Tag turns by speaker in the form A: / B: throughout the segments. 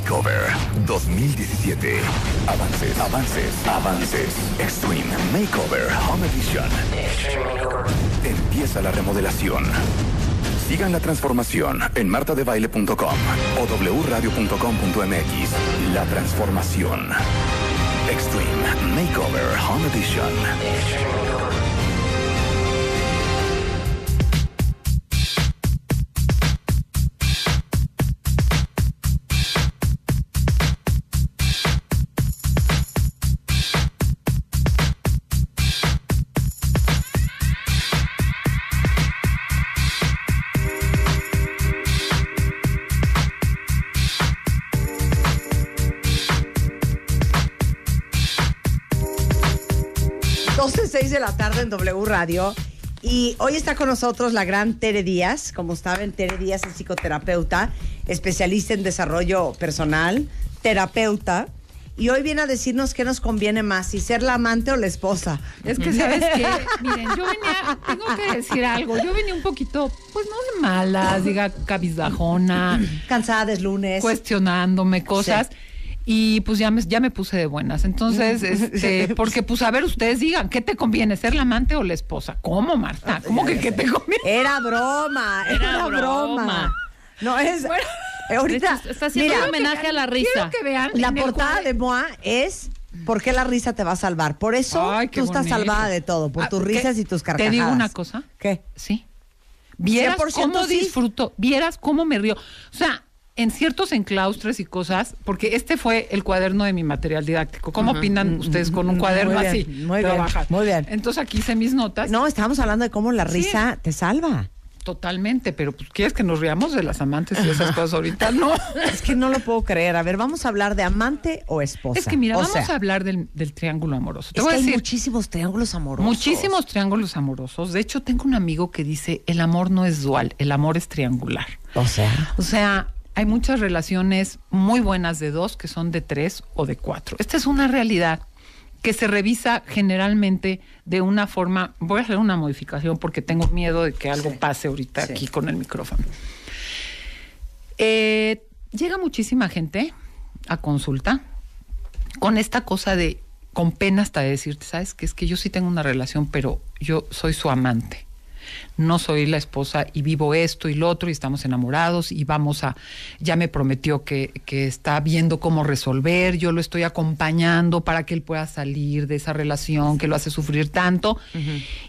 A: Makeover 2017. Avances, avances, avances. Extreme Makeover Home Edition. Empieza la remodelación. Sigan la transformación en martadebaile.com o wradio.com.mx. La transformación.
B: Extreme Makeover Home Edition. W Radio. Y hoy está con nosotros la gran Tere Díaz. Como saben, Tere Díaz es psicoterapeuta, especialista en desarrollo personal, terapeuta. Y hoy viene a decirnos qué nos conviene más, si ser la amante o la esposa. Es que, ¿sabes qué? Miren, yo
A: venía, tengo que decir algo. Yo venía un poquito, pues
B: no de malas, diga cabizbajona. Cansada, es lunes.
A: Cuestionándome cosas. Sí y pues ya me, ya me puse de buenas. Entonces, este, porque pues a ver, ustedes digan, ¿qué te conviene, ser la amante o la esposa?
B: ¿Cómo, Marta? Ah, ¿Cómo que qué te conviene? Era broma, era, broma. No es... Eh, ahorita, un homenaje a la risa. Que vean la portada de Moa es ¿Por qué la risa te va a salvar? Por eso tú estás salvada de todo, por ah, tus risas y tus carcajadas. Te digo una
A: cosa. ¿Qué? Sí.
B: Vieras cómo disfruto,
A: vieras cómo me río. O sea, en ciertos enclaustres y cosas, porque este fue el cuaderno de mi material didáctico. ¿Cómo opinan mm, ustedes mm, con un mm, cuaderno así? Muy bien,
B: muy bien. Entonces aquí hice mis notas. No, estábamos hablando de cómo la risa te salva.
A: Totalmente, pero pues, ¿quieres que nos riamos de las amantes y esas cosas ahorita?
B: No. Es que no lo puedo creer. A ver, vamos a hablar de amante o esposa. Es que mira, vamos a hablar del, triángulo amoroso. Te decir, hay muchísimos triángulos amorosos. Muchísimos
A: triángulos amorosos. De hecho, tengo un amigo que dice, el amor no es dual, el amor es triangular. O sea. O sea, hay muchas relaciones muy buenas de dos que son de tres o de cuatro. Esta es una realidad que se revisa generalmente de una forma, voy a hacer una modificación porque tengo miedo de que algo pase ahorita aquí con el micrófono. Eh, llega muchísima gente a consulta con esta cosa de, con pena hasta de decirte, ¿sabes? Que es que yo sí tengo una relación, pero yo soy su amante no soy la esposa y vivo esto y lo otro y estamos enamorados y vamos a, ya me prometió que, está viendo cómo resolver, yo lo estoy acompañando para que él pueda salir de esa relación que lo hace sufrir tanto.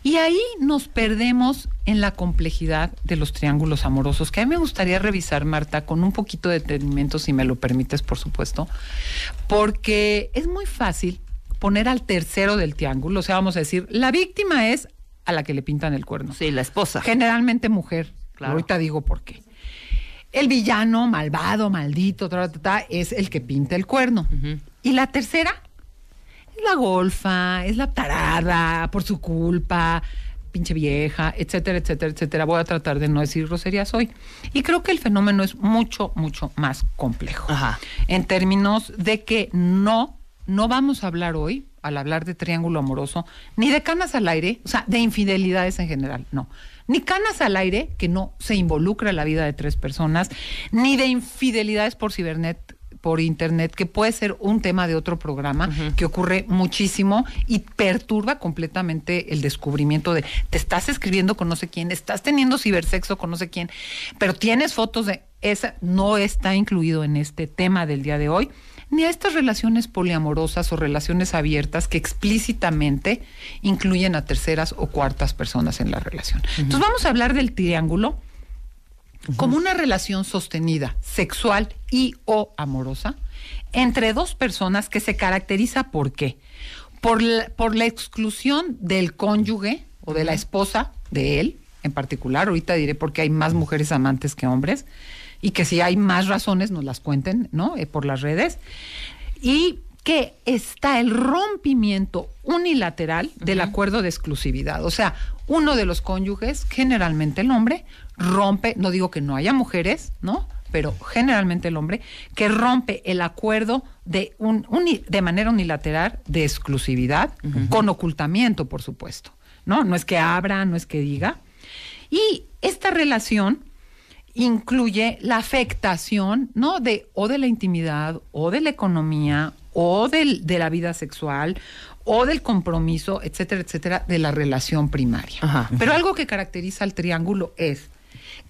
A: Y ahí nos perdemos en la complejidad de los triángulos amorosos, que a mí me gustaría revisar, Marta, con un poquito de detenimiento, si me lo permites, por supuesto, porque es muy fácil poner al tercero del triángulo, o sea, vamos a decir, la víctima es a la que le pintan el cuerno. Sí, la esposa. Generalmente mujer. Claro. Ahorita digo por qué. El villano, malvado, maldito, es el que pinta el cuerno. Y la tercera es la golfa, es la tarada, por su culpa, pinche vieja, etcétera, etcétera, etcétera. Voy a tratar de no decir groserías hoy. Y creo que el fenómeno es mucho, mucho más complejo. Ajá. En términos de que no, no vamos a hablar hoy al hablar de triángulo amoroso, ni de canas al aire, o sea, de infidelidades en general, no. Ni canas al aire, que no se involucra la vida de tres personas, ni de infidelidades por cibernet por internet, que puede ser un tema de otro programa, que ocurre muchísimo y perturba completamente el descubrimiento de te estás escribiendo con no sé quién, estás teniendo cibersexo con no sé quién, pero tienes fotos de esa, no está incluido en este tema del día de hoy ni a estas relaciones poliamorosas o relaciones abiertas que explícitamente incluyen a terceras o cuartas personas en la relación. Entonces vamos a hablar del triángulo como una relación sostenida, sexual y o amorosa, entre dos personas que se caracteriza por qué? Por la, por la exclusión del cónyuge o de la esposa de él, en particular, ahorita diré porque hay más mujeres amantes que hombres, y que si hay más razones nos las cuenten, ¿no? Eh, por las redes. Y que está el rompimiento unilateral del acuerdo de exclusividad. O sea, uno de los cónyuges, generalmente el hombre, rompe, no digo que no haya mujeres, ¿no? Pero generalmente el hombre, que rompe el acuerdo de, un, de manera unilateral de exclusividad, con ocultamiento, por supuesto, ¿no? No es que abra, no es que diga. Y esta relación incluye la afectación, ¿no? De o de la intimidad, o de la economía, o del, de la vida sexual, o del compromiso, etcétera, etcétera, de la relación primaria. Pero algo que caracteriza al triángulo es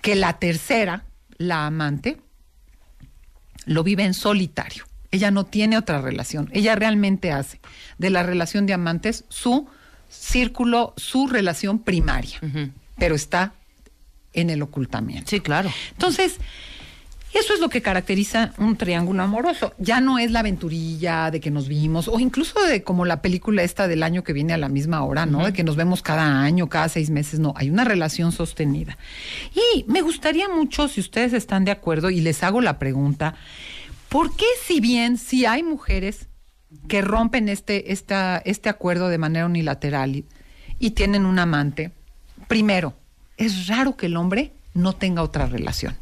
A: que la tercera, la amante, lo vive en solitario. Ella no tiene otra relación. Ella realmente hace de la relación de amantes su círculo, su relación primaria, pero está en el ocultamiento. Sí, claro. Entonces, eso es lo que caracteriza un triángulo amoroso. Ya no es la aventurilla de que nos vimos, o incluso de como la película esta del año que viene a la misma hora, ¿no? De que nos vemos cada año, cada seis meses. No, hay una relación sostenida. Y me gustaría mucho, si ustedes están de acuerdo, y les hago la pregunta, ¿por qué si bien si hay mujeres que rompen este, este acuerdo de manera unilateral y tienen un amante, primero, es raro que el hombre no tenga otra relación.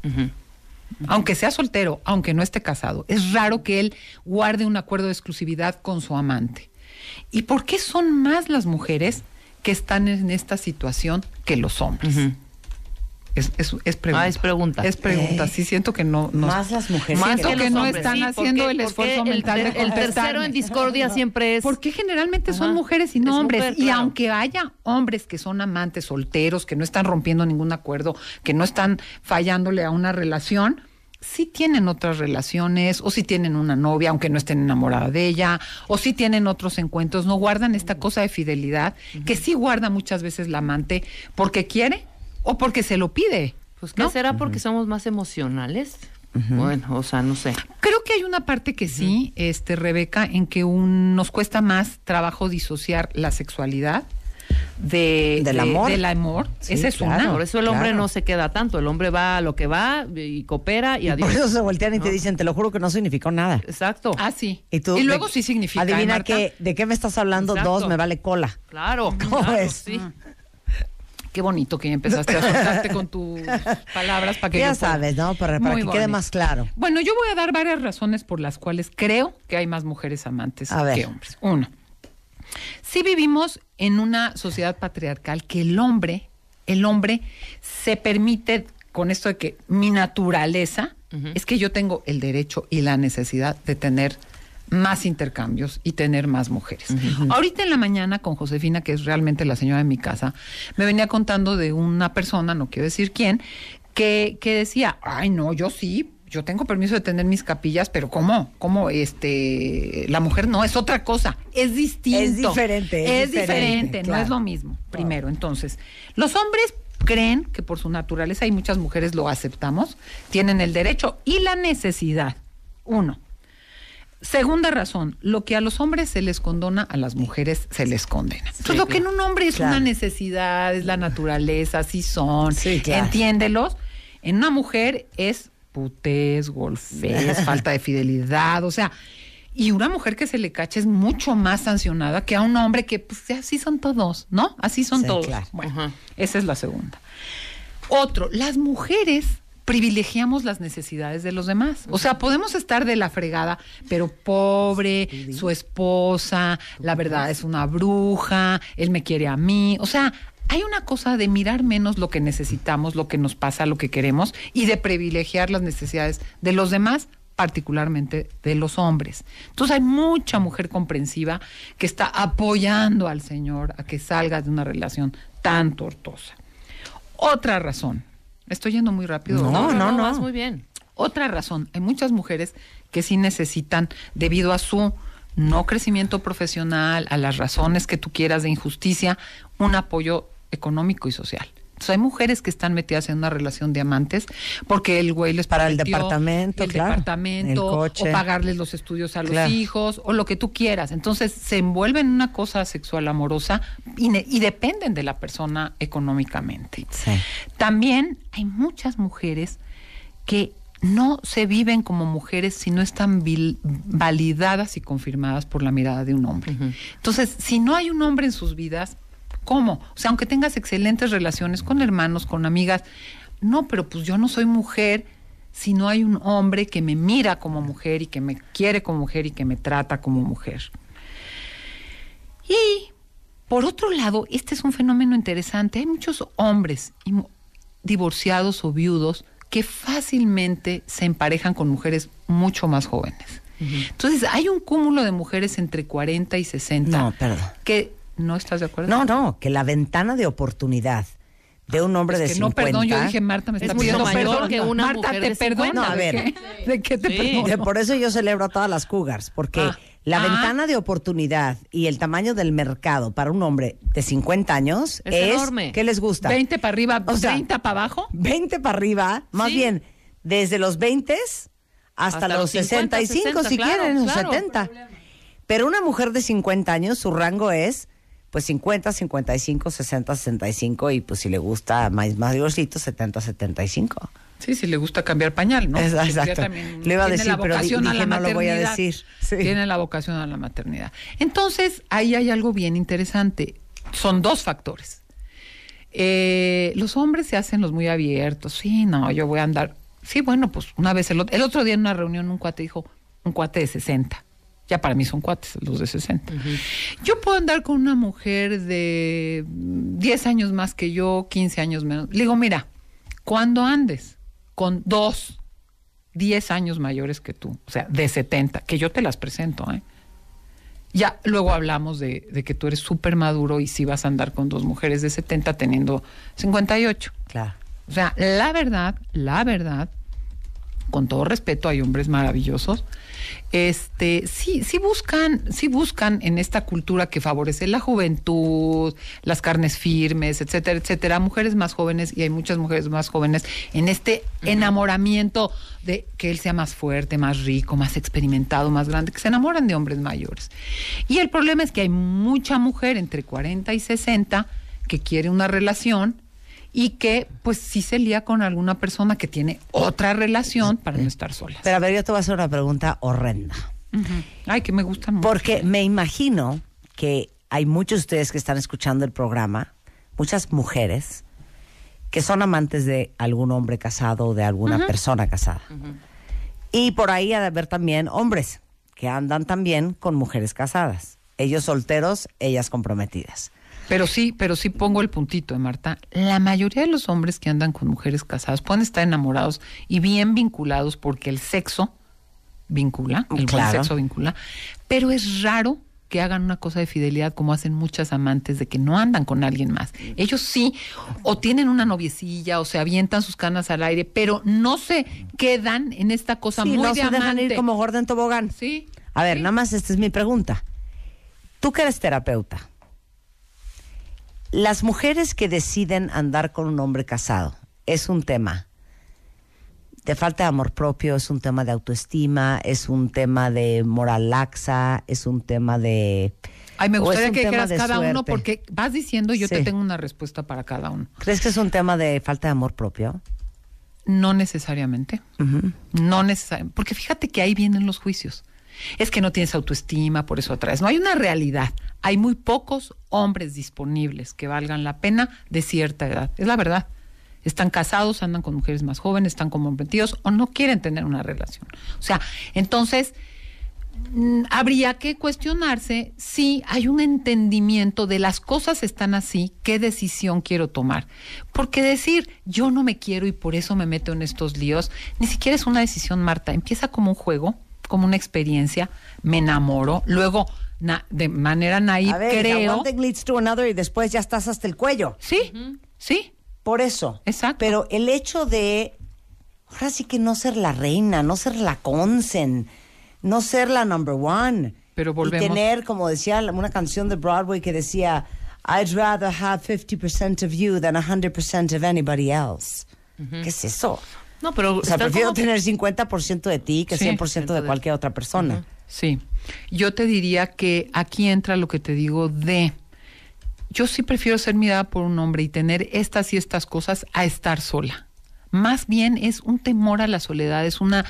A: Aunque sea soltero, aunque no esté casado, es raro que él guarde un acuerdo de exclusividad con su amante. ¿Y por qué son más las mujeres que están en esta situación que los hombres? Es, ah, es pregunta. es pregunta. Sí, siento que no. más las mujeres. que, no están haciendo el esfuerzo mental el, de tercero en discordia siempre es. Porque generalmente son mujeres y no hombres. y aunque haya hombres que son amantes, solteros, que no están rompiendo ningún acuerdo, que no están fallándole a una relación, si sí tienen otras relaciones o si tienen una novia aunque no estén enamorada de ella o si tienen otros encuentros, no guardan esta cosa de fidelidad que sí guarda muchas veces la amante porque quiere o porque se lo pide. Pues ¿qué será porque somos más emocionales? Bueno, o sea, no sé. Creo que hay una parte que sí, este Rebeca, en que un, nos cuesta más trabajo disociar la sexualidad del amor. Del amor. Ese es una. Por eso el hombre no se queda tanto. El hombre va a lo que va y coopera y, y adiós. Por eso se
B: voltean y te dicen, te lo juro que no significó nada. Exacto. Ah, sí. Y, luego sí significa. Adivina qué de qué me estás hablando, dos, me vale cola.
A: Claro. ¿Cómo es? Sí.
B: Qué bonito que empezaste a soltarte con tus palabras para que ya sabes, ¿no? Para, que quede más claro.
A: Bueno, yo voy a dar varias razones por las cuales creo que hay más mujeres amantes que hombres. Uno, si vivimos en una sociedad patriarcal que el hombre, el hombre se permite con esto de que mi naturaleza es que yo tengo el derecho y la necesidad de tener más intercambios y tener más mujeres. Ahorita en la mañana con Josefina, que es realmente la señora de mi casa, me venía contando de una persona, no quiero decir quién, que, que decía, ay no, yo sí, yo tengo permiso de tener mis capillas, pero ¿cómo? ¿Cómo? Este, la mujer no, es otra cosa, es distinto. Es diferente. Es, diferente, no es lo mismo, primero. Entonces, los hombres creen que por su naturaleza, y muchas mujeres lo aceptamos, tienen el derecho y la necesidad, uno, Segunda razón, lo que a los hombres se les condona, a las mujeres se les condena. Entonces, lo que en un hombre es una necesidad, es la naturaleza, así son, entiéndelos. En una mujer es putés, golpes, falta de fidelidad, o sea, y una mujer que se le cache es mucho más sancionada que a un hombre que, pues, así son todos, ¿no? Así son todos. Bueno, esa es la segunda. Otro, las mujeres privilegiamos las necesidades de los demás. O sea, podemos estar de la fregada, pero pobre, su esposa, la verdad es una bruja, él me quiere a mí. O sea, hay una cosa de mirar menos lo que necesitamos, lo que nos pasa, lo que queremos y de privilegiar las necesidades de los demás particularmente de los hombres. Entonces hay mucha mujer comprensiva que está apoyando al Señor a que salga de una relación tan tortosa. Otra razón, Estoy yendo muy rápido. No, no, no, muy bien. Otra razón, hay muchas mujeres que sí necesitan, debido a su no crecimiento profesional, a las razones que tú quieras de injusticia, un apoyo económico y social. Entonces, hay mujeres que están metidas en una relación de amantes porque el güey les para el departamento, el departamento, el coche. o pagarles los estudios a los hijos o lo que tú quieras. Entonces se envuelven en una cosa sexual amorosa y, dependen de la persona económicamente. También hay muchas mujeres que no se viven como mujeres si no están validadas y confirmadas por la mirada de un hombre. Entonces, si no hay un hombre en sus vidas, ¿Cómo? O sea, aunque tengas excelentes relaciones con hermanos, con amigas, no, pero pues yo no soy mujer si no hay un hombre que me mira como mujer y que me quiere como mujer y que me trata como mujer. Y por otro lado, este es un fenómeno interesante. Hay muchos hombres divorciados o viudos que fácilmente se emparejan con mujeres mucho más jóvenes. Entonces, hay un cúmulo de mujeres entre
B: 40 y 60 no, que ¿No estás de acuerdo? No, no, que la ventana de oportunidad de un hombre es que de no, 50. No, perdón, yo dije Marta me está es pidiendo perdón que una Marta, mujer te perdona. No, a ver. ¿De qué, te sí. perdono? Por eso yo celebro a todas las cougars, porque ah. la ah. ventana de oportunidad y el tamaño del mercado para un hombre de 50 años es, enorme. ¿Qué les gusta? 20 para arriba, o sea, 30 para abajo. 20 para arriba, más bien desde los 20
A: hasta, los 65 si quieren, claro,
B: 70. Pero una mujer de 50 años su rango es pues 50, 55, 60, 65 y pues si le gusta más, más setenta 70, 75.
A: Sí, si le gusta cambiar pañal, ¿no? Exacto. Le iba a decir, pero dije, no lo voy a decir. Tiene la vocación a la maternidad. Entonces, ahí hay algo bien interesante. Son dos factores. Eh, los hombres se hacen los muy abiertos. Sí, no, yo voy a andar. Sí, bueno, pues una vez, el otro, el otro día en una reunión un cuate dijo, un cuate de 60. Ya para mí son cuates, los de 60. Yo puedo andar con una mujer de 10 años más que yo, 15 años menos. Le digo, mira, cuando andes con dos, 10 años mayores que tú, o sea, de 70, que yo te las presento, ¿eh? Ya luego hablamos de, que tú eres súper maduro y sí vas a andar con dos mujeres de 70 teniendo 58. Claro. O sea, la verdad, la verdad con todo respeto, hay hombres maravillosos, este, sí, sí buscan, sí buscan en esta cultura que favorece la juventud, las carnes firmes, etcétera, etcétera, mujeres más jóvenes, y hay muchas mujeres más jóvenes, en este enamoramiento de que él sea más fuerte, más rico, más experimentado, más grande, que se enamoran de hombres mayores. Y el problema es que hay mucha mujer entre 40 y 60 que quiere una relación, y que pues sí se lía con alguna persona que tiene otra relación para
B: no estar sola. Pero a ver, yo te voy a hacer una pregunta horrenda. Ay, que me gusta mucho. Porque me imagino que hay muchos de ustedes que están escuchando el programa, muchas mujeres que son amantes de algún hombre casado o de alguna persona casada. Y por ahí ha de haber también hombres que andan también con mujeres casadas. Ellos solteros, ellas comprometidas. Pero sí, pero sí pongo el puntito, de ¿eh, Marta.
A: La mayoría de los hombres que andan con mujeres casadas pueden estar enamorados y bien vinculados porque el sexo vincula, el sexo vincula, pero es raro que hagan una cosa de fidelidad como hacen muchas amantes de que no andan con alguien más. Ellos sí, o tienen una noviecilla, o se avientan sus canas al aire, pero no se quedan
B: en esta cosa sí, muy no se dejan ir como Gordon Tobogán. Sí. A ver, nada más esta es mi pregunta. Tú que eres terapeuta, las mujeres que deciden andar con un hombre casado es un tema de falta de amor propio, es un tema de autoestima, es un tema de moral laxa, es un tema de... Ay, me gustaría que dijeras cada uno porque
A: vas diciendo yo te tengo una respuesta para cada uno.
B: ¿Crees que es un tema de falta de amor propio?
A: No necesariamente. No necesariamente. Porque fíjate que ahí vienen los juicios. Es que no tienes autoestima, por eso vez. No hay una realidad hay muy pocos hombres disponibles que valgan la pena de cierta edad. Es la verdad. Están casados, andan con mujeres más jóvenes, están comprometidos o no quieren tener una relación. O sea, entonces mm, habría que cuestionarse si hay un entendimiento de las cosas están así, qué decisión quiero tomar. Porque decir yo no me quiero y por eso me meto en estos líos, ni siquiera es una decisión, Marta. Empieza como un juego, como una experiencia, me enamoro, luego
B: de manera naive, creo. One thing leads to another y después ya estás hasta el cuello. Sí, sí. Por eso. Exacto. Pero el hecho de ahora sí que no ser la reina, no ser la consen, no ser la number one. Pero volvemos. Y tener, como decía una canción de Broadway que decía, I'd rather have 50% of you than 100% of anybody else. ¿Qué es eso? No, pero. O sea, prefiero tener 50% de ti que 100% de cualquier otra persona. Sí, yo te diría que
A: aquí entra lo que te digo de, yo sí prefiero ser mirada por un hombre y tener estas y estas cosas a estar sola. Más bien es un temor a la soledad, es una,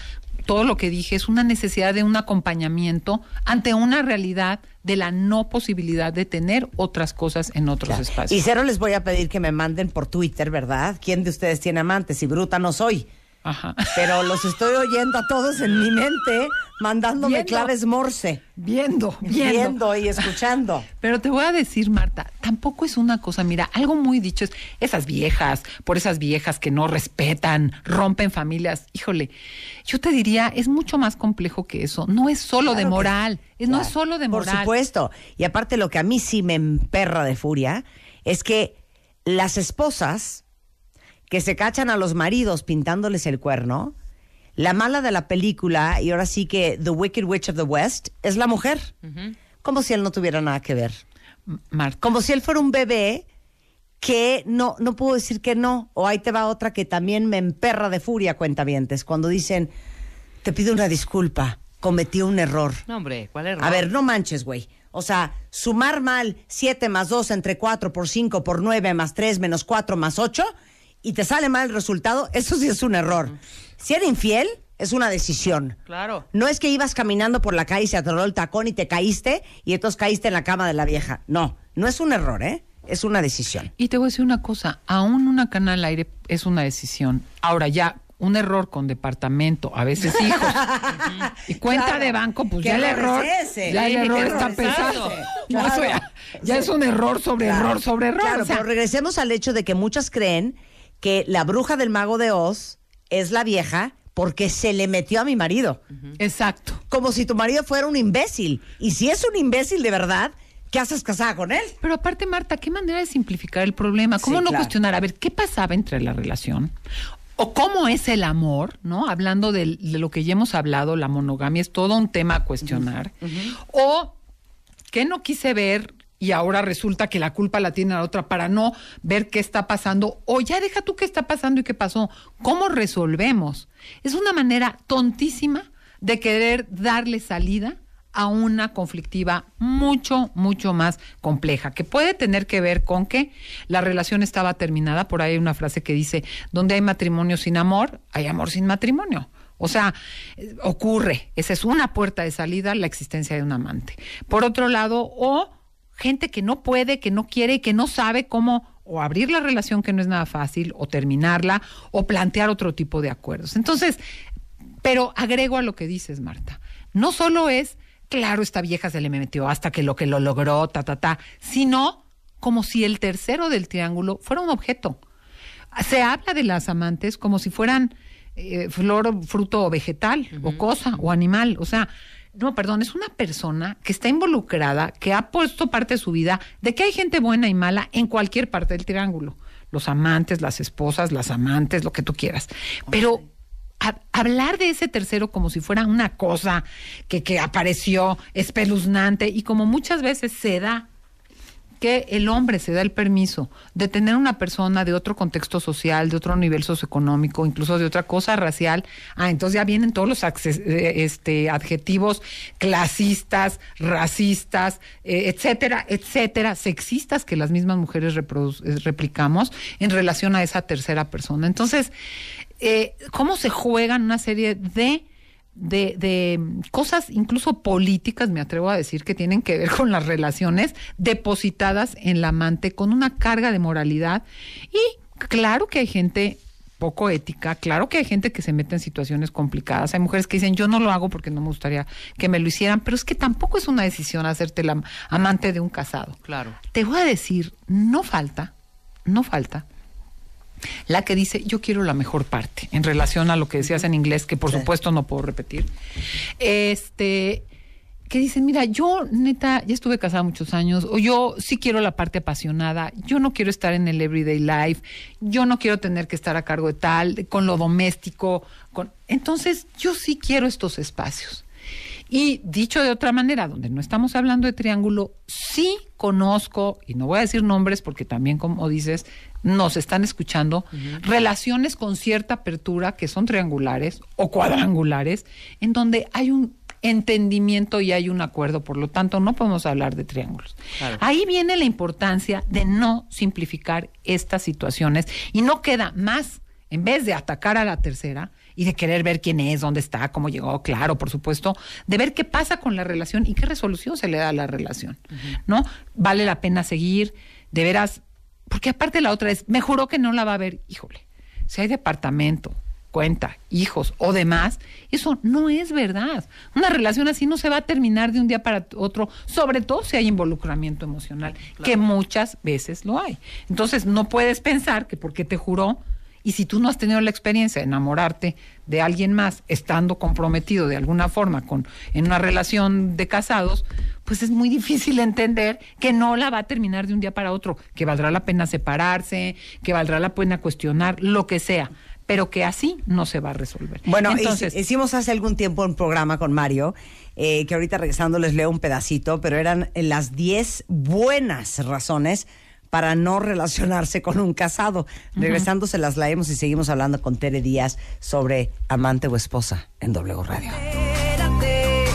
A: todo lo que dije, es una necesidad de un acompañamiento ante una realidad de
B: la no posibilidad de tener otras cosas en otros espacios. Y cero les voy a pedir que me manden por Twitter, ¿verdad? ¿Quién de ustedes tiene amantes? Si bruta no soy. Pero los estoy oyendo a todos en mi mente, mandándome claves morse. Viendo, viendo. y escuchando.
A: Pero te voy a decir, Marta, tampoco es una cosa, mira, algo muy dicho es, esas viejas, por esas viejas que no respetan, rompen familias, híjole,
B: yo te diría, es mucho más complejo que eso, no es solo de moral, no es solo de moral. Por supuesto, y aparte lo que a mí sí me emperra de furia es que las esposas que se cachan a los maridos pintándoles el cuerno, la mala de la película, y ahora sí que The Wicked Witch of the West, es la mujer. Como si él no tuviera nada que ver. Como si él fuera un bebé que no, no puedo decir que no. O ahí te va otra que también me emperra de furia, cuentavientes, cuando dicen, te pido una disculpa, cometí un error. No, hombre, ¿cuál error? A ver, no manches, güey. O sea, sumar mal 7 más 2 entre 4 por 5 por 9 más 3 menos 4 más 8 y te sale mal el resultado, eso sí es un error. Si eres infiel, es una decisión. Claro. No es que ibas caminando por la calle y se atoró el tacón y te caíste y entonces caíste en la cama de la vieja. No, no es un error, ¿eh? Es una decisión.
A: Y te voy a decir una cosa, aún una canal aire es una decisión. Ahora ya, un error con departamento, a veces hijos, y cuenta de banco, pues ya el error, ya el error está pesado.
B: ya es un error sobre error sobre error. Claro, pero regresemos al hecho de que muchas creen que la bruja del mago de Oz es la vieja porque se le metió a mi marido. Exacto. Como si tu marido fuera un imbécil. Y si es un imbécil de verdad, ¿qué haces casada con él? Pero aparte, Marta, ¿qué manera de simplificar el problema? ¿Cómo no cuestionar?
A: A ver, ¿qué pasaba entre la relación? o cómo es el amor, ¿no? Hablando de, lo que ya hemos hablado, la monogamia es todo un tema a cuestionar. O qué no quise ver y ahora resulta que la culpa la tiene la otra para no ver qué está pasando o ya deja tú qué está pasando y qué pasó. ¿Cómo resolvemos? Es una manera tontísima de querer darle salida a una conflictiva mucho, mucho más compleja, que puede tener que ver con que la relación estaba terminada. Por ahí hay una frase que dice, donde hay matrimonio sin amor, hay amor sin matrimonio. O sea, eh, ocurre, esa es una puerta de salida, la existencia de un amante. Por otro lado, o gente que no puede, que no quiere y que no sabe cómo o abrir la relación que no es nada fácil, o terminarla, o plantear otro tipo de acuerdos. Entonces, pero agrego a lo que dices, Marta, no solo es, claro, esta vieja se le metió hasta que lo que lo logró, ta, ta, ta, sino como si el tercero del triángulo fuera un objeto. Se habla de las amantes como si fueran eh, flor, fruto o vegetal, o cosa, o animal. O sea, no, perdón, es una persona que está involucrada, que ha puesto parte de su vida de que hay gente buena y mala en cualquier parte del triángulo. Los amantes, las esposas, las amantes, lo que tú quieras. Pero hablar de ese tercero como si fuera una cosa que, que apareció espeluznante y como muchas veces se da que el hombre se da el permiso de tener una persona de otro contexto social, de otro nivel socioeconómico, incluso de otra cosa racial, ah, entonces ya vienen todos los eh, este, adjetivos clasistas, racistas, eh, etcétera, etcétera, sexistas que las mismas mujeres eh, replicamos en relación a esa tercera persona. Entonces, ¿cómo se juegan una serie de de, de, cosas incluso políticas, me atrevo a decir, que tienen que ver con las relaciones depositadas en la amante con una carga de moralidad. Y claro que hay gente poco ética, claro que hay gente que se mete en situaciones complicadas, hay mujeres que dicen yo no lo hago porque no me gustaría que me lo hicieran, pero es que tampoco es una decisión hacerte la amante de un casado. Claro. Te voy a decir, no falta, no falta la que dice yo quiero la mejor parte en relación a lo que decías en inglés, que por supuesto no puedo repetir. Este que dicen, mira, yo neta, ya estuve casada muchos años, o yo sí quiero la parte apasionada, yo no quiero estar en el everyday life, yo no quiero tener que estar a cargo de tal, con lo doméstico, con... Entonces, yo sí quiero estos espacios. Y dicho de otra manera, donde no estamos hablando de triángulo, sí conozco, y no voy a decir nombres porque también, como dices, nos están escuchando, relaciones con cierta apertura que son triangulares o cuadrangulares, en donde hay un entendimiento y hay un acuerdo, por lo tanto no podemos hablar de triángulos. Ahí viene la importancia de no simplificar estas situaciones y no queda más, en vez de atacar a la tercera, y de querer ver quién es, dónde está, cómo llegó, claro, por supuesto, de ver qué pasa con la relación y qué resolución se le da a la relación, ¿no? Vale la pena seguir, de veras, porque aparte la otra es, me juró que no la va a ver, híjole, si hay departamento, cuenta, hijos o demás, eso no es verdad. Una relación así no se va a terminar de un día para otro, sobre todo si hay involucramiento emocional, que muchas veces lo hay. Entonces, no puedes pensar que porque te juró, y si tú no has tenido la experiencia de enamorarte de alguien más, estando comprometido de alguna forma con, en una relación de casados, pues es muy difícil entender que no la va a terminar de un día para otro, que valdrá la pena separarse, que valdrá la pena cuestionar, lo que sea pero que así no se va a resolver. Bueno, entonces hicimos
B: hace algún tiempo un programa con Mario, eh, que ahorita regresando les leo un pedacito, pero eran las 10 buenas razones para no relacionarse con un casado.
A: Regresándose
B: las laemos y seguimos hablando con Tere Díaz sobre amante o esposa en W Radio.
A: Espérate,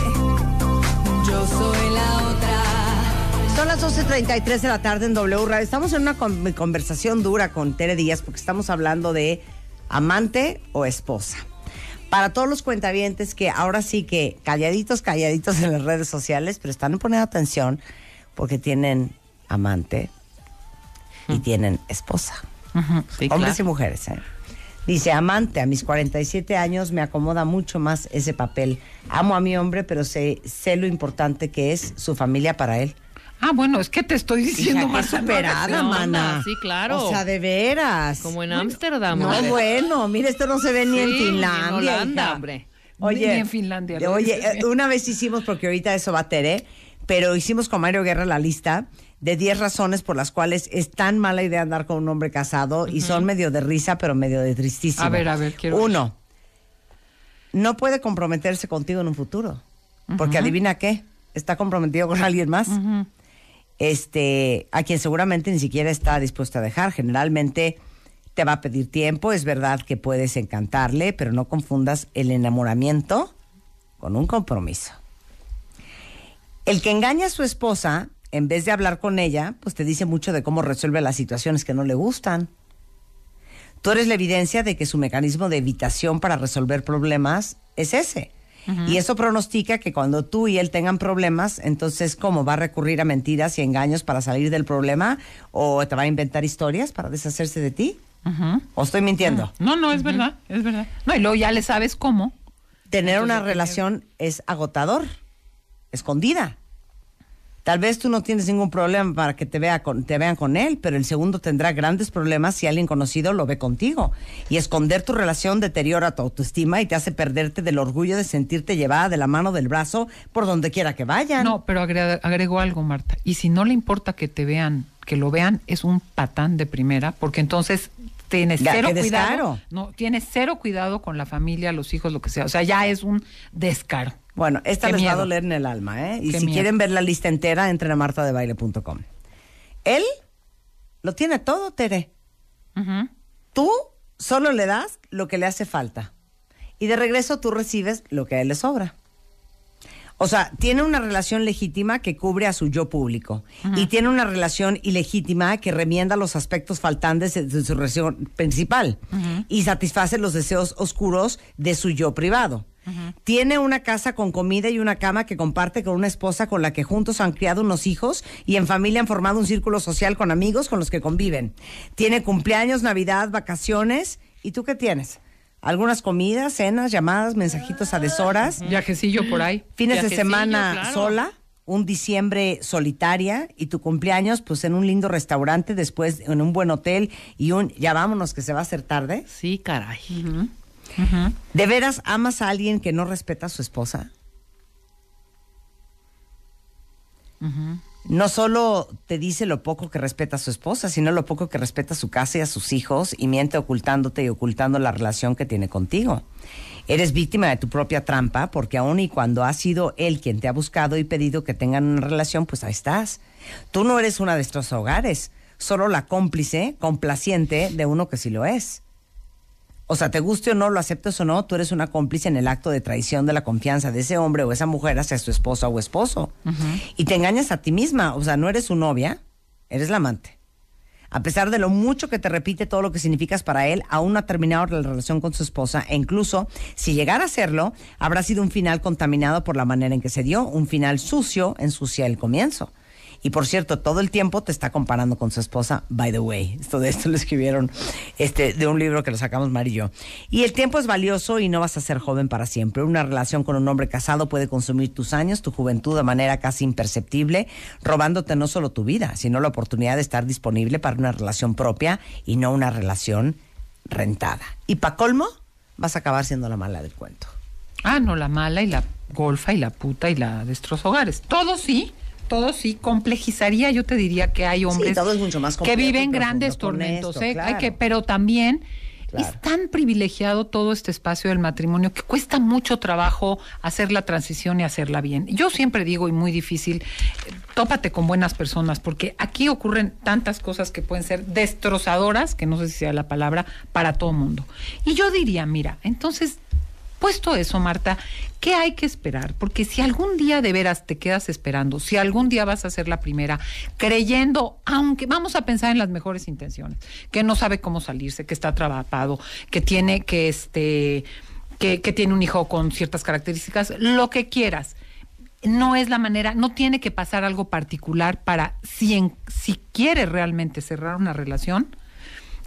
A: yo soy la otra.
B: Son las 12.33 de la tarde en W Radio. Estamos en una conversación dura con Tere Díaz porque estamos hablando de amante o esposa. Para todos los cuentavientes que ahora sí que calladitos, calladitos en las redes sociales, pero están poniendo atención porque tienen amante y mm. tienen esposa. Hombres y mujeres. ¿eh? Dice, amante, a mis 47 años me acomoda mucho más ese papel. Amo a mi hombre, pero sé, sé lo importante que es su familia para él. Ah, bueno, es que te estoy diciendo más superada, mana. Sí, claro. O sea, de veras. Como en Ámsterdam. No, bueno, mire esto no se ve ni en Finlandia. en Holanda, Oye, una vez hicimos, porque ahorita eso va a tener, ¿eh? pero hicimos con Mario Guerra la lista de 10 razones por las cuales es tan mala idea andar con un hombre casado y son medio de risa, pero medio de tristísimo. A ver, a ver, quiero. Uno, no puede comprometerse contigo en un futuro, porque adivina qué, está comprometido con alguien más. Este, a quien seguramente ni siquiera está dispuesto a dejar. Generalmente te va a pedir tiempo, es verdad que puedes encantarle, pero no confundas el enamoramiento con un compromiso. El que engaña a su esposa, en vez de hablar con ella, pues te dice mucho de cómo resuelve las situaciones que no le gustan. Tú eres la evidencia de que su mecanismo de evitación para resolver problemas es ese. Y eso pronostica que cuando tú y él tengan problemas, entonces cómo va a recurrir a mentiras y engaños para salir del problema o te va a inventar historias para deshacerse de ti. ¿O estoy mintiendo? Ah. No, no,
A: es verdad, es verdad. No, y luego ya le sabes cómo.
B: Tener una relación es agotador escondida. Tal vez tú no tienes ningún problema para que te, vea te vean con él, pero el segundo tendrá grandes problemas si alguien conocido lo ve contigo. Y esconder tu relación deteriora tu autoestima y te hace perderte del orgullo de sentirte llevada de la mano del brazo por donde quiera que vayan. No,
A: pero agregó agrego algo, Marta. Y si no le importa que te vean, que lo vean, es un patán de primera, porque entonces tiene cero cuidado. No, tiene cero cuidado con la familia, los hijos, lo que sea. O sea, ya es
B: un descaro. Bueno, esta les va a doler en el alma, ¿eh? Y si quieren ver la lista entera, entren a martadebaile.com. Él lo tiene todo, Tere. Tú solo le das lo que le hace falta. Y de regreso tú recibes lo que a él le sobra. O sea, tiene una relación legítima que cubre a su yo público y tiene una relación ilegítima que remienda los aspectos faltantes de su relación principal y satisface los deseos oscuros de su yo privado. Tiene una casa con comida y una cama que comparte con una esposa con la que juntos han criado unos hijos y en familia han formado un círculo social con amigos con los que conviven. Tiene cumpleaños, Navidad, vacaciones. ¿Y tú qué tienes? algunas comidas, cenas, llamadas, mensajitos a deshoras. Viajecillo por ahí. Fines de semana sola, un diciembre solitaria y tu cumpleaños pues en un lindo restaurante, después en un buen hotel y un ya vámonos que se va a hacer tarde. Sí, caray. ¿De veras amas a alguien que no respeta a su esposa? no solo te dice lo poco que respeta a su esposa, sino lo poco que respeta a su casa y a sus hijos y miente ocultándote y ocultando la relación que tiene contigo. Eres víctima de tu propia trampa porque aun y cuando ha sido él quien te ha buscado y pedido que tengan una relación, pues ahí estás. Tú no eres una de estos hogares, solo la cómplice, complaciente de uno que sí lo es. O sea, te guste o no, lo aceptes o no, tú eres una cómplice en el acto de traición de la confianza de ese hombre o esa mujer hacia su esposa o esposo. Y te engañas a ti misma. O sea, no eres su novia, eres la amante. A pesar de lo mucho que te repite todo lo que significas para él, aún no ha terminado la relación con su esposa e incluso si llegara a serlo, habrá sido un final contaminado por la manera en que se dio, un final sucio, ensucia el comienzo. Y por cierto, todo el tiempo te está comparando con su esposa, by the way. Esto de esto lo escribieron este, de un libro que lo sacamos Mar y yo. Y el tiempo es valioso y no vas a ser joven para siempre. Una relación con un hombre casado puede consumir tus años, tu juventud de manera casi imperceptible, robándote no solo tu vida, sino la oportunidad de estar disponible para una relación propia y no una relación rentada. Y pa' colmo, vas a acabar siendo la mala del cuento. Ah, no, la
A: mala y la golfa y la puta y la destroza
B: hogares. Todo sí, todos sí,
A: complejizaría, yo te diría que hay hombres mucho más que viven grandes tormentos, hay ¿eh? que, pero también Es tan privilegiado todo este espacio del matrimonio que cuesta mucho trabajo hacer la transición y hacerla bien. Yo siempre digo, y muy difícil, tópate con buenas personas, porque aquí ocurren tantas cosas que pueden ser destrozadoras, que no sé si sea la palabra, para todo mundo. Y yo diría, mira, entonces Puesto eso, Marta, ¿qué hay que esperar? Porque si algún día de veras te quedas esperando, si algún día vas a ser la primera, creyendo, aunque vamos a pensar en las mejores intenciones, que no sabe cómo salirse, que está atrapado, que tiene que este que, tiene un hijo con ciertas características, lo que quieras no es la manera, no tiene que pasar algo particular para si, en, si quiere realmente cerrar una relación,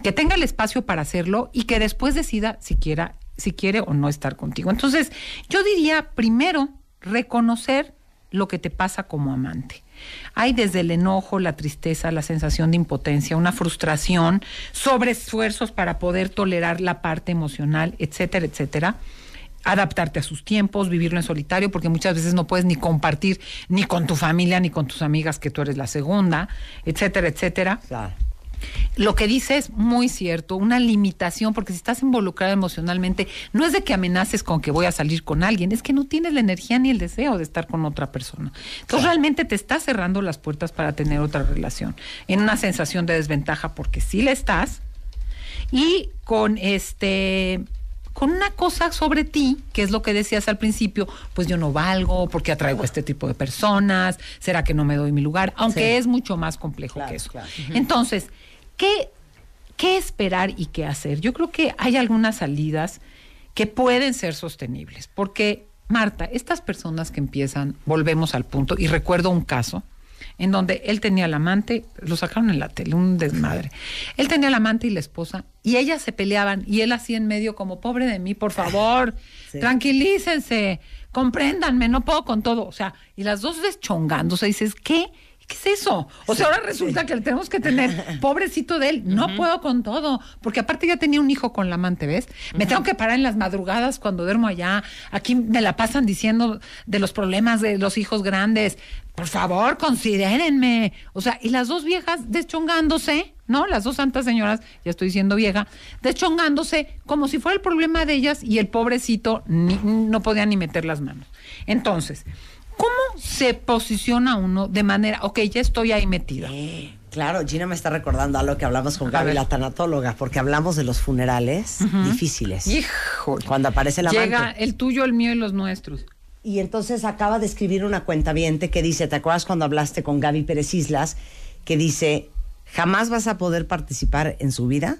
A: que tenga el espacio para hacerlo y que después decida si quiera si quiere o no estar contigo. Entonces, yo diría primero reconocer lo que te pasa como amante. Hay desde el enojo, la tristeza, la sensación de impotencia, una frustración, sobre esfuerzos para poder tolerar la parte emocional, etcétera, etcétera. Adaptarte a sus tiempos, vivirlo en solitario, porque muchas veces no puedes ni compartir ni con tu familia ni con tus amigas que tú eres la segunda, etcétera, etcétera. Claro. Lo que dice es muy cierto, una limitación, porque si estás involucrada emocionalmente, no es de que amenaces con que voy a salir con alguien, es que no tienes la energía ni el deseo de estar con otra persona. Entonces realmente te estás cerrando las puertas para tener otra relación, en una sensación de desventaja, porque sí la estás, y con este con una cosa sobre ti, que es lo que decías al principio, pues yo no valgo, porque atraigo a este tipo de personas, será que no me doy mi lugar, aunque es mucho más complejo que eso. Entonces, ¿Qué, ¿Qué esperar y qué hacer? Yo creo que hay algunas salidas que pueden ser sostenibles, porque, Marta, estas personas que empiezan, volvemos al punto, y recuerdo un caso en donde él tenía al amante, lo sacaron en la tele, un desmadre. Él tenía al amante y la esposa, y ellas se peleaban, y él así en medio como, pobre de mí, por favor, tranquilícense, compréndanme, no puedo con todo. O sea, y las dos deschongándose, dices, ¿qué? ¿Qué es eso? O sea, ahora resulta que le tenemos que tener, pobrecito de él, no puedo con todo, porque aparte ya tenía un hijo con la amante, ¿ves? Me tengo que parar en las madrugadas cuando duermo allá, aquí me la pasan diciendo de los problemas de los hijos grandes, por favor, considérenme. O sea, y las dos viejas deschongándose, ¿no? Las dos santas señoras, ya estoy diciendo vieja, deschongándose como si fuera el problema de ellas y el pobrecito no podía ni meter las manos. Entonces, ¿Cómo se posiciona uno de manera, ok, ya estoy ahí metida?
B: claro, Gina me está recordando a lo que hablamos con Gaby, la tanatóloga, porque hablamos de los funerales difíciles. Hijo, Cuando aparece la Llega el tuyo, el mío y los nuestros. Y entonces acaba de escribir una cuenta que dice, ¿te acuerdas cuando hablaste con Gaby Pérez Islas? Que dice, jamás vas a poder participar en su vida.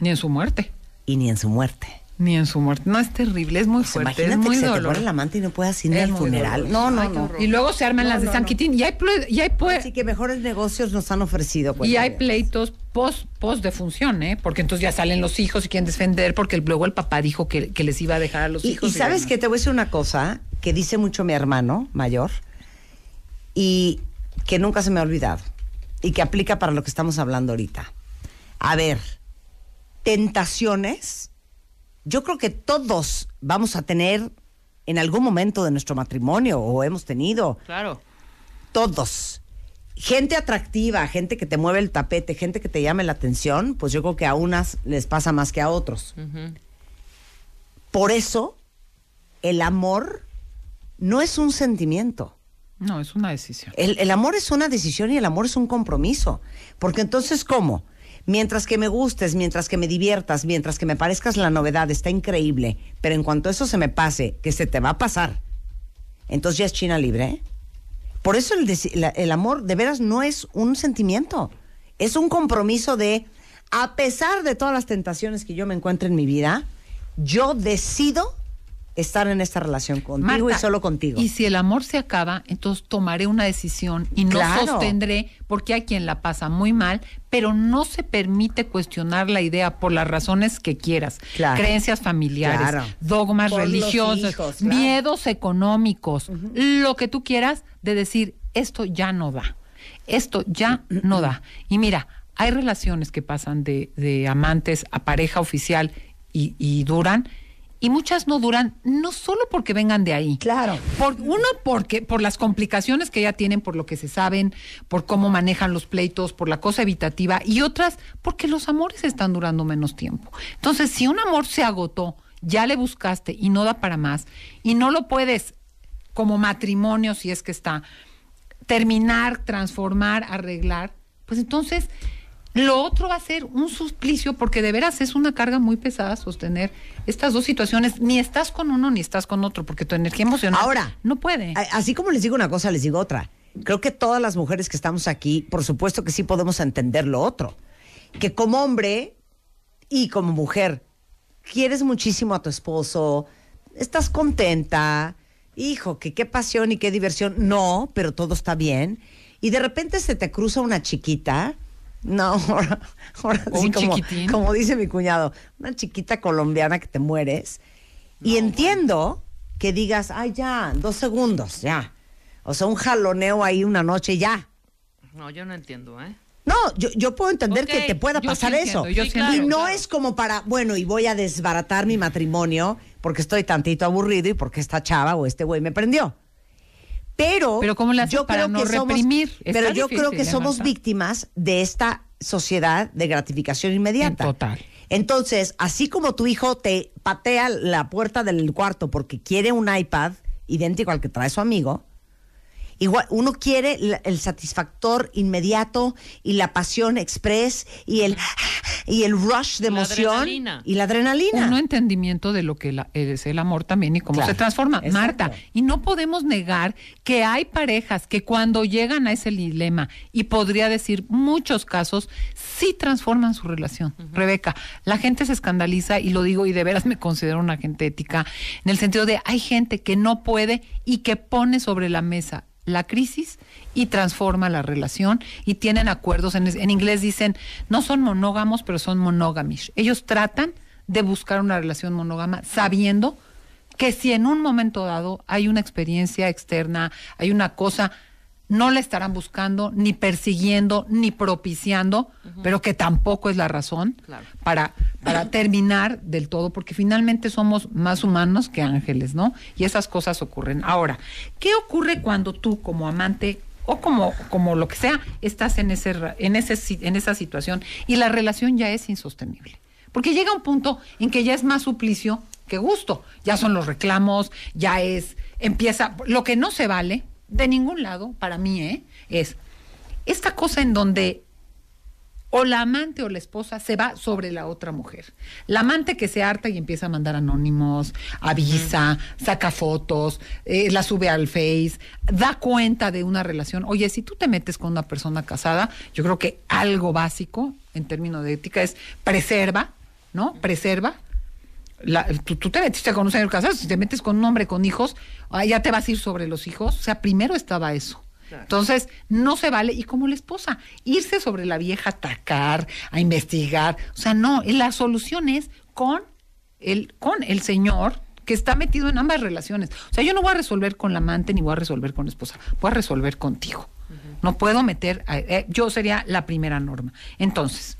A: Ni en su muerte. Y ni en su muerte ni en su muerte. No es terrible, es muy pues fuerte, es muy que dolor. Se te el
B: amante y no puedas ir al funeral. No, no, Y luego se arman las de San Quitín y hay, y hay Así que mejores negocios nos han ofrecido. Pues, y hay
A: pleitos
B: post, post defunción,
A: ¿eh? Porque entonces ya salen los hijos y quieren defender porque luego el papá dijo que, que les iba a dejar a los hijos. y sabes que
B: te voy a decir una cosa que dice mucho mi hermano mayor y que nunca se me ha olvidado y que aplica para lo que estamos hablando ahorita. A ver, tentaciones yo creo que todos vamos a tener en algún momento de nuestro matrimonio o hemos tenido. Claro. Todos. Gente atractiva, gente que te mueve el tapete, gente que te llame la atención, pues yo creo que a unas les pasa más que a otros. Por eso, el amor no es un sentimiento.
A: No, es una decisión.
B: el amor es una decisión y el amor es un compromiso. Porque entonces, ¿cómo? Mientras que me gustes, mientras que me diviertas, mientras que me parezcas la novedad, está increíble. Pero en cuanto eso se me pase, que se te va a pasar, entonces ya es China libre. ¿eh? Por eso el, el amor de veras no es un sentimiento, es un compromiso de, a pesar de todas las tentaciones que yo me encuentro en mi vida, yo decido estar en esta relación contigo y solo contigo. Y
A: si el amor se acaba, entonces tomaré una decisión y no sostendré, porque hay quien la pasa muy mal, pero no se permite cuestionar la idea por las razones que quieras. Creencias familiares, dogmas religiosos, miedos económicos, lo que tú quieras de decir, esto ya no da, esto ya no da. Y mira, hay relaciones que pasan de, de amantes a pareja oficial y duran y muchas no duran, no solo porque vengan de ahí. Claro. Por, uno, porque por las complicaciones que ya tienen, por lo que se saben, por cómo manejan los pleitos, por la cosa evitativa, y otras, porque los amores están durando menos tiempo. Entonces, si un amor se agotó, ya le buscaste y no da para más, y no lo puedes como matrimonio, si es que está, terminar, transformar, arreglar, pues entonces lo otro va a ser un suplicio porque de veras es una carga muy pesada sostener estas dos situaciones. Ni estás con uno ni estás con otro
B: porque tu energía emocional Ahora, no puede. Así como les digo una cosa, les digo otra. Creo que todas las mujeres que estamos aquí, por supuesto que sí podemos entender lo otro. Que como hombre y como mujer, quieres muchísimo a tu esposo, estás contenta, hijo, que qué pasión y qué diversión. No, pero todo está bien. Y de repente se te cruza una chiquita no, ahora, sí, como, dice mi cuñado, una chiquita colombiana que te mueres. y entiendo que digas, ay, ya, dos segundos, ya. O sea, un jaloneo ahí una noche, ya.
A: No, yo no entiendo, ¿eh?
B: No, yo, puedo entender que te pueda pasar eso. y no es como para, bueno, y voy a desbaratar mi matrimonio porque estoy tantito aburrido y porque esta chava o este güey me prendió. Pero, yo creo que ¿eh, Somos, yo creo que somos víctimas de esta sociedad de gratificación inmediata. total. Entonces, así como tu hijo te patea la puerta del cuarto porque quiere un iPad idéntico al que trae su amigo, uno quiere el, satisfactor inmediato y la pasión express y el y el rush de emoción y la adrenalina. Un
A: entendimiento de lo que es el amor también y cómo se transforma. Marta, y no podemos negar que hay parejas que cuando llegan a ese dilema, y podría decir muchos casos, sí transforman su relación. Rebeca, la gente se escandaliza y lo digo y de veras me considero una gente ética, en el sentido de hay gente que no puede y que pone sobre la mesa la crisis y transforma la relación y tienen acuerdos. En, inglés dicen, no son monógamos, pero son monogamish. Ellos tratan de buscar una relación monógama sabiendo que si en un momento dado hay una experiencia externa, hay una cosa no la estarán buscando, ni persiguiendo, ni propiciando, pero que tampoco es la razón para, para terminar del todo, porque finalmente somos más humanos que ángeles, ¿no? Y esas cosas ocurren. Ahora, ¿qué ocurre cuando tú como amante o como, como lo que sea, estás en, ese, en, ese, en esa situación y la relación ya es insostenible? Porque llega un punto en que ya es más suplicio que gusto, ya son los reclamos, ya es, empieza, lo que no se vale, de ningún lado, para mí, ¿eh? es esta cosa en donde o la amante o la esposa se va sobre la otra mujer. La amante que se harta y empieza a mandar anónimos, avisa, saca fotos, eh, la sube al face, da cuenta de una relación. Oye, si tú te metes con una persona casada, yo creo que algo básico en términos de ética es preserva, ¿no? Preserva tú, te metiste con un señor casado, si te metes con un hombre con hijos, ya te vas a ir sobre los hijos. O sea, primero estaba eso. Entonces, no se vale, y como la esposa, irse sobre la vieja, atacar, a investigar. O sea, no, la solución es con el, con el señor que está metido en ambas relaciones. O sea, yo no voy a resolver con la amante ni voy a resolver con la esposa, voy a resolver contigo. No puedo meter, eh, yo sería la primera norma. Entonces,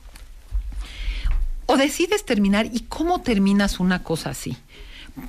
A: o decides terminar y cómo terminas una cosa así.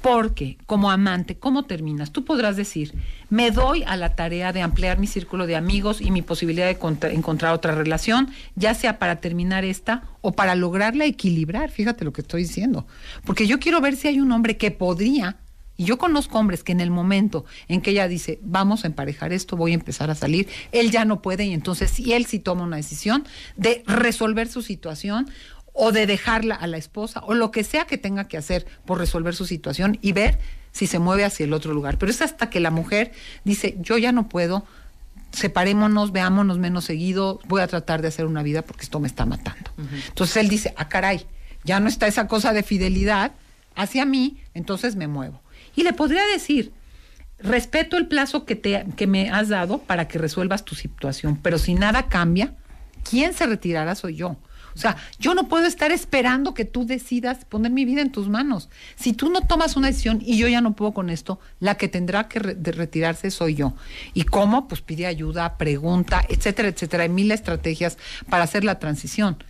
A: Porque como amante, ¿cómo terminas? Tú podrás decir, me doy a la tarea de ampliar mi círculo de amigos y mi posibilidad de encontrar otra relación, ya sea para terminar esta o para lograrla equilibrar. Fíjate lo que estoy diciendo. Porque yo quiero ver si hay un hombre que podría, y yo conozco hombres que en el momento en que ella dice, vamos a emparejar esto, voy a empezar a salir, él ya no puede y entonces si él sí toma una decisión de resolver su situación o de dejarla a la esposa o lo que sea que tenga que hacer por resolver su situación y ver si se mueve hacia el otro lugar. Pero es hasta que la mujer dice, yo ya no puedo, separémonos, veámonos menos seguido, voy a tratar de hacer una vida porque esto me está matando. Entonces él dice, ah, caray, ya no está esa cosa de fidelidad hacia mí, entonces me muevo. Y le podría decir, respeto el plazo que, te, que me has dado para que resuelvas tu situación, pero si nada cambia, quién se retirará soy yo. O sea, yo no puedo estar esperando que tú decidas poner mi vida en tus manos. Si tú no tomas una decisión y yo ya no puedo con esto, la que tendrá que retirarse soy yo. ¿Y cómo? Pues pide ayuda, pregunta, etcétera, etcétera. Hay mil estrategias para hacer la transición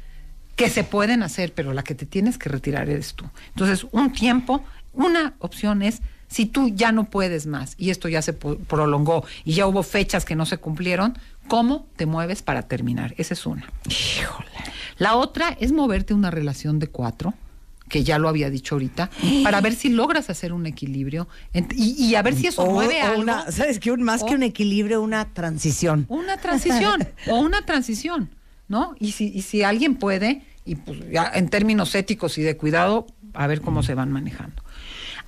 A: que se pueden hacer, pero la que te tienes que retirar eres tú. Entonces, un tiempo, una opción es si tú ya no puedes más y esto ya se prolongó y ya hubo fechas que no se cumplieron, cómo te mueves para terminar. Esa es una. Híjole. La otra es moverte una relación de cuatro que ya lo había dicho ahorita, para ver si logras hacer un equilibrio y, a ver si eso mueve a algo. Una, ¿Sabes Más que un
B: equilibrio, una transición.
A: Una transición, o una transición, ¿no? Y si, si alguien puede, y pues, ya en términos éticos y de cuidado, a ver cómo se van manejando.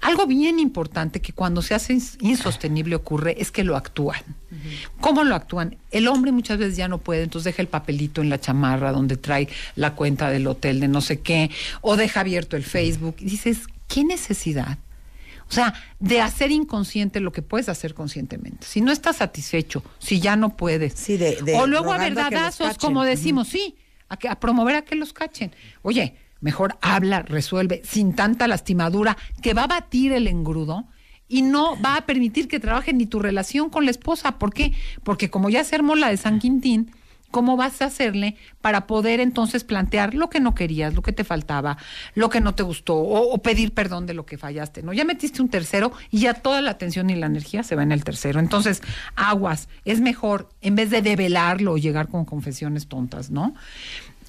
A: Algo bien importante que cuando se hace insostenible ocurre es que lo actúan. ¿Cómo lo actúan? El hombre muchas veces ya no puede, entonces deja el papelito en la chamarra donde trae la cuenta del hotel de no sé qué, o deja abierto el Facebook. dices, ¿qué necesidad? O sea, de hacer inconsciente lo que puedes hacer conscientemente. Si no estás satisfecho, si ya no puedes. o luego a verdadazos, como decimos, sí, a, que, a promover a que los cachen. Oye, mejor habla, resuelve, sin tanta lastimadura, que va a batir el engrudo y no va a permitir que trabaje ni tu relación con la esposa. ¿Por qué? Porque como ya se armó la de San Quintín, ¿cómo vas a hacerle para poder entonces plantear lo que no querías, lo que te faltaba, lo que no te gustó o, o, pedir perdón de lo que fallaste? No, ya metiste un tercero y ya toda la atención y la energía se va en el tercero. Entonces, aguas, es mejor en vez de develarlo o llegar con confesiones tontas, ¿no?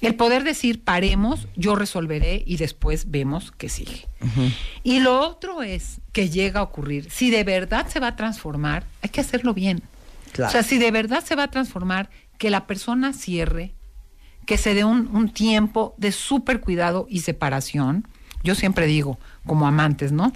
A: El poder decir paremos, yo resolveré y después vemos qué sigue. Y lo otro es que llega a ocurrir, si de verdad se va a transformar, hay que hacerlo bien. O sea, si de verdad se va a transformar, que la persona cierre, que se dé un, un tiempo de súper cuidado y separación. Yo siempre digo, como amantes, ¿no?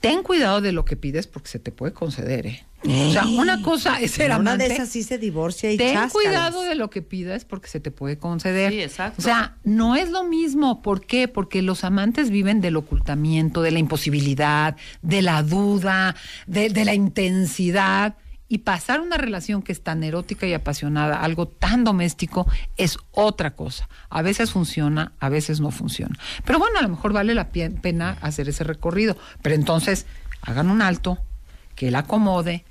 A: Ten cuidado de lo que pides porque se te puede conceder, ¿eh? o sea, una cosa es ser amante. Una de esas sí se divorcia y Ten cuidado de lo que pidas porque se te puede conceder. O sea, no es lo mismo. ¿Por qué? Porque los amantes viven del ocultamiento, de la imposibilidad, de la duda, de, de la intensidad. Y pasar una relación que es tan erótica y apasionada, algo tan doméstico, es otra cosa. A veces funciona, a veces no funciona. Pero bueno, a lo mejor vale la pena hacer ese recorrido. Pero entonces, hagan un alto, que la acomode,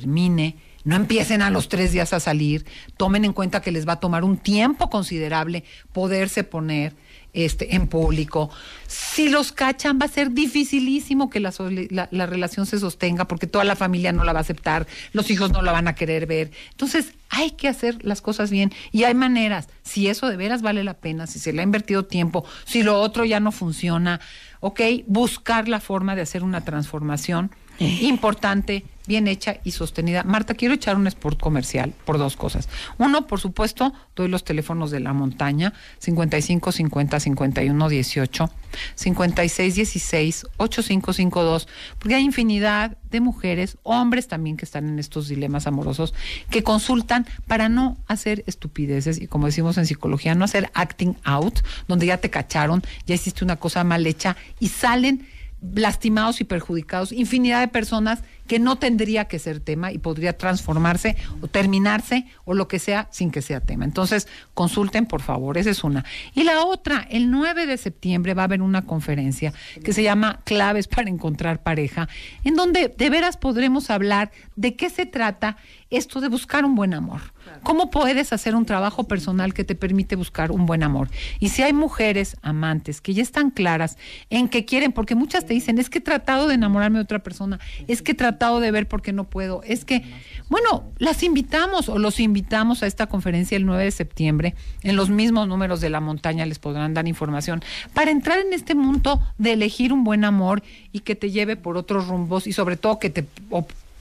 A: termine, no empiecen a los tres días a salir, tomen en cuenta que les va a tomar un tiempo considerable poderse poner este, en público. Si los cachan, va a ser dificilísimo que la, relación se sostenga porque toda la familia no la va a aceptar, los hijos no la van a querer ver. Entonces, hay que hacer las cosas bien y hay maneras. Si eso de veras vale la pena, si se le ha invertido tiempo, si lo otro ya no funciona, ok, buscar la forma de hacer una transformación eh. importante, bien hecha y sostenida. Marta, quiero echar un sport comercial por dos cosas. Uno, por supuesto, doy los teléfonos de la montaña, 55 50 51 18, 56 16 8552, porque hay infinidad de mujeres, hombres también que están en estos dilemas amorosos, que consultan para no hacer estupideces y como decimos en psicología, no hacer acting out, donde ya te cacharon, ya hiciste una cosa mal hecha y salen lastimados y perjudicados infinidad de personas que no tendría que ser tema y podría transformarse o terminarse o lo que sea sin que sea tema. Entonces, consulten, por favor, esa es una. Y la otra, el 9 de septiembre va a haber una conferencia que se llama Claves para encontrar pareja, en donde de veras podremos hablar de qué se trata esto de buscar un buen amor. ¿Cómo puedes hacer un trabajo personal que te permite buscar un buen amor? Y si hay mujeres amantes que ya están claras en que quieren, porque muchas te dicen, es que he tratado de enamorarme de otra persona, es que he tratado de ver porque no puedo, es que, bueno, las invitamos o los invitamos a esta conferencia el 9 de septiembre, en los mismos números de la montaña les podrán dar información, para entrar en este mundo de elegir un buen amor y que te lleve por otros rumbos y sobre todo que te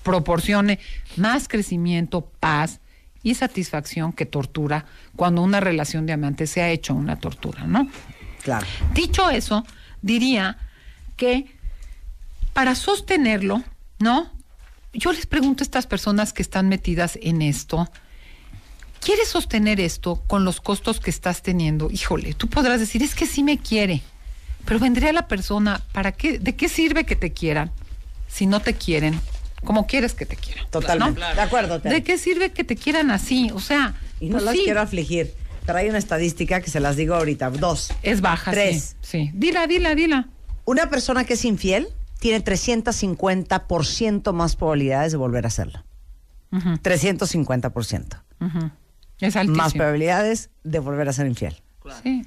A: proporcione más crecimiento, paz y satisfacción que tortura cuando una relación de amantes se ha hecho una tortura, ¿no? Claro. Dicho eso, diría que para sostenerlo ¿no? Yo les pregunto a estas personas que están metidas en esto, ¿quieres sostener esto con los costos que estás teniendo? Híjole, tú podrás decir, es que sí me quiere, pero vendría la persona, ¿para qué? ¿De qué sirve que te quieran si no te quieren? Como quieres que te quieran. Totalmente. De acuerdo. ¿De qué sirve que te quieran
B: así? O sea. no pues las quiero afligir. Trae una estadística que se las digo ahorita. Dos. Es baja. Tres. sí. Dila, dila, dila. Una persona que es infiel tiene 350% más probabilidades de volver a hacerlo. 350%. Es Más probabilidades de volver a ser infiel. Sí.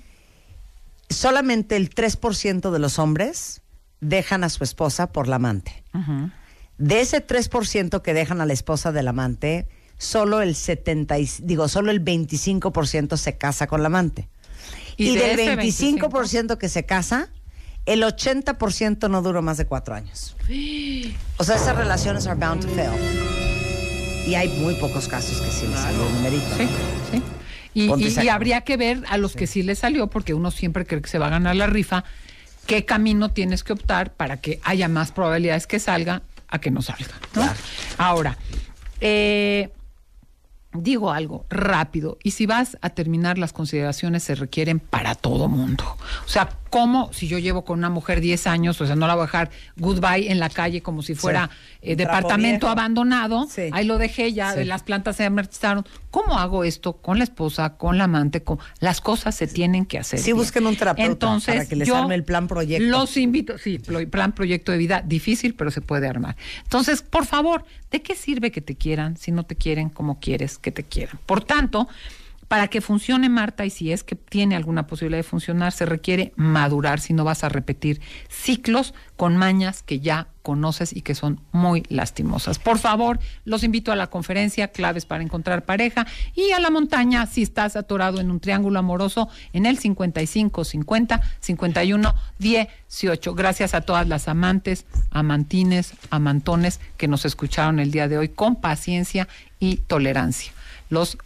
B: Solamente el 3% de los hombres dejan a su esposa por la amante. De ese 3% que dejan a la esposa del amante, solo el 70 y, digo, solo el 25% se casa con la amante. Y, del 25, que se casa, el 80% no duró más de cuatro años. O sea, esas relaciones are bound to fail. Y hay muy pocos casos que sí les salió Sí, sí. Y,
A: habría que ver a los que sí les salió, porque uno siempre cree que se va a ganar la rifa, qué camino tienes que optar para que haya más probabilidades que salga a que no salga. Claro. Ahora, eh, digo algo rápido, y si vas a terminar las consideraciones, se requieren para todo mundo. O sea, ¿Cómo si yo llevo con una mujer 10 años, o sea, no la voy a dejar goodbye en la calle como si fuera eh, departamento abandonado? Ahí lo dejé ya, las plantas se amortizaron. ¿Cómo hago esto con la esposa, con la amante? Con... Las cosas se tienen que hacer. Sí, busquen un terapeuta Entonces, para que les arme el plan proyecto. Los invito, sí, plan proyecto de vida, difícil, pero se puede armar. Entonces, por favor, ¿de qué sirve que te quieran si no te quieren como quieres que te quieran? Por tanto, para que funcione, Marta, y si es que tiene alguna posibilidad de funcionar, se requiere madurar, si no vas a repetir ciclos con mañas que ya conoces y que son muy lastimosas. Por favor, los invito a la conferencia Claves para encontrar pareja y a la montaña si estás atorado en un triángulo amoroso en el 55 50 51 18. Gracias a todas las amantes, amantines, amantones que nos escucharon el día de hoy con paciencia y tolerancia.
B: Los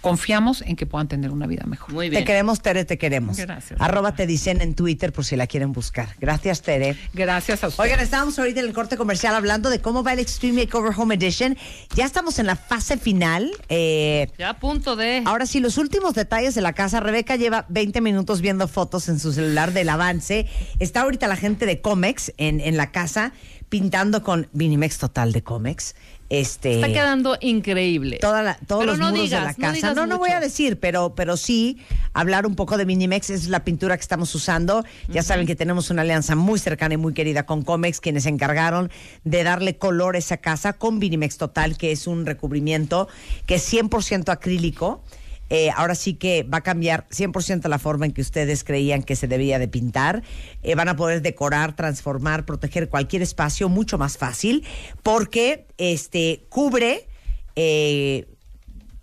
B: confiamos en que puedan tener una vida mejor. Muy bien. Te queremos, Tere, te queremos. Gracias. Arroba te dicen en Twitter por si la quieren buscar. Gracias, Tere. Gracias a ustedes. Oigan, estábamos ahorita en el corte comercial hablando de cómo va el Extreme Makeover Home Edition. Ya estamos en la fase final. Eh, ya a punto de... Ahora sí, los últimos detalles de la casa. Rebeca lleva 20 minutos viendo fotos en su celular del avance. Está ahorita la gente de Comex en, en la casa pintando con Vinimex Total de Comex. Este, Está quedando increíble. todos los muros de la casa. No, no, voy a decir, pero, pero sí hablar un poco de Minimex. Es la pintura que estamos usando. Ya saben que tenemos una alianza muy cercana y muy querida con Comex, quienes se encargaron de darle color a esa casa con Vinimex Total, que es un recubrimiento que es 100% acrílico eh, ahora sí que va a cambiar 100% la forma en que ustedes creían que se debía de pintar. Eh, van a poder decorar, transformar, proteger cualquier espacio mucho más fácil porque este, cubre... Eh,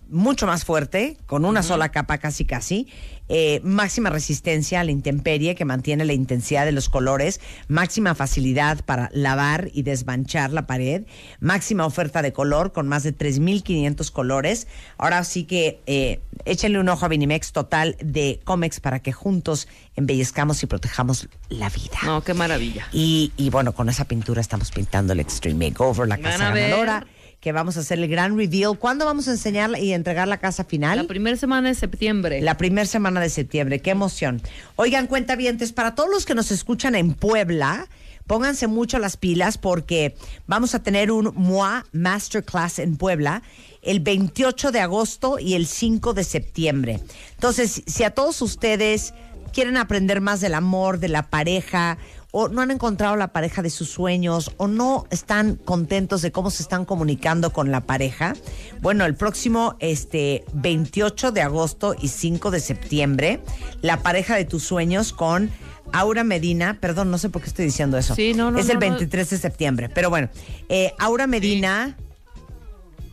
B: mucho más fuerte, con una sola capa casi casi, eh, máxima resistencia a la intemperie que mantiene la intensidad de los colores, máxima facilidad para lavar y desmanchar la pared, máxima oferta de color con más de 3.500 colores. Ahora sí que eh, échenle un ojo a Vinimex total de Comex para que juntos embellezcamos y protejamos la vida. No, qué maravilla. Y, bueno, con esa pintura estamos pintando el Extreme Makeover, la casa ganadora que vamos a hacer el gran reveal. ¿Cuándo vamos a enseñar y entregar la casa final? La primera semana de septiembre. La primera semana de septiembre, qué emoción. Oigan, cuenta cuentavientes, para todos los que nos escuchan en Puebla, pónganse mucho las pilas porque vamos a tener un MOA Masterclass en Puebla el 28 de agosto y el 5 de septiembre. Entonces, si a todos ustedes quieren aprender más del amor, de la pareja o no han encontrado la pareja de sus sueños o no están contentos de cómo se están comunicando con la pareja, bueno, el próximo este 28 de agosto y 5 de septiembre, la pareja de tus sueños con Aura Medina, perdón, no sé por qué estoy diciendo eso. Sí, no, no, es el 23 de septiembre, pero bueno, eh, Aura Medina,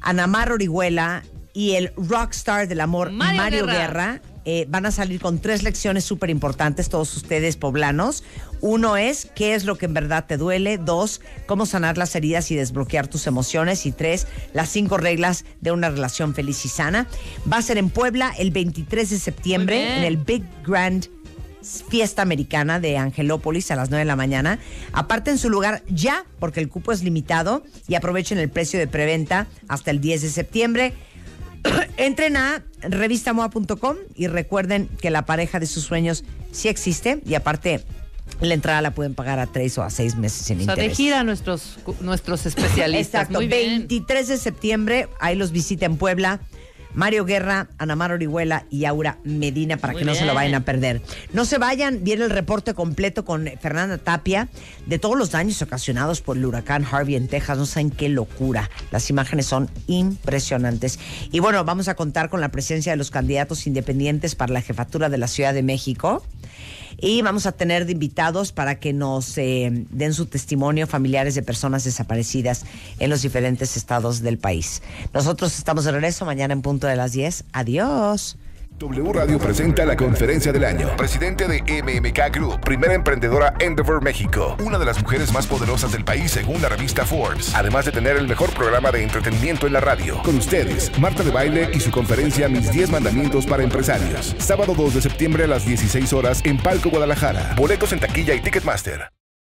B: Anamar Orihuela y el rockstar del amor Mario, Guerra eh, van a salir con tres lecciones súper importantes todos ustedes poblanos. Uno es qué es lo que en verdad te duele. Dos, cómo sanar las heridas y desbloquear tus emociones. Y tres, las cinco reglas de una relación feliz y sana. Va a ser en Puebla el 23 de septiembre en el Big Grand fiesta americana de Angelópolis a las 9 de la mañana. Aparten su lugar ya porque el cupo es limitado y aprovechen el precio de preventa hasta el 10 de septiembre. Entren a revistamoa.com y recuerden que la pareja de sus sueños sí existe y aparte la entrada la pueden pagar a tres o a seis meses sin o sea, interés. a nuestros, nuestros especialistas. Exacto, 23 de septiembre, ahí los visita en Puebla. Mario Guerra, Anamar Orihuela y Aura Medina para que no se lo vayan a perder. No se vayan, viene el reporte completo con Fernanda Tapia de todos los daños ocasionados por el huracán Harvey en Texas. No saben qué locura. Las imágenes son impresionantes. Y bueno, vamos a contar con la presencia de los candidatos independientes para la jefatura de la Ciudad de México. Y vamos a tener de invitados para que nos eh, den su testimonio familiares de personas desaparecidas en los diferentes estados del país. Nosotros estamos de regreso mañana en punto de las 10. Adiós. W Radio presenta la conferencia del año. Presidente de
A: MMK Group, primera emprendedora Endeavor México, una de las mujeres más poderosas del país según la revista Forbes, además de tener el mejor programa de entretenimiento en la radio. Con ustedes, Marta de Baile y su conferencia Mis 10 Mandamientos para Empresarios. Sábado 2 de septiembre a las 16 horas en Palco Guadalajara. Boletos en taquilla y Ticketmaster.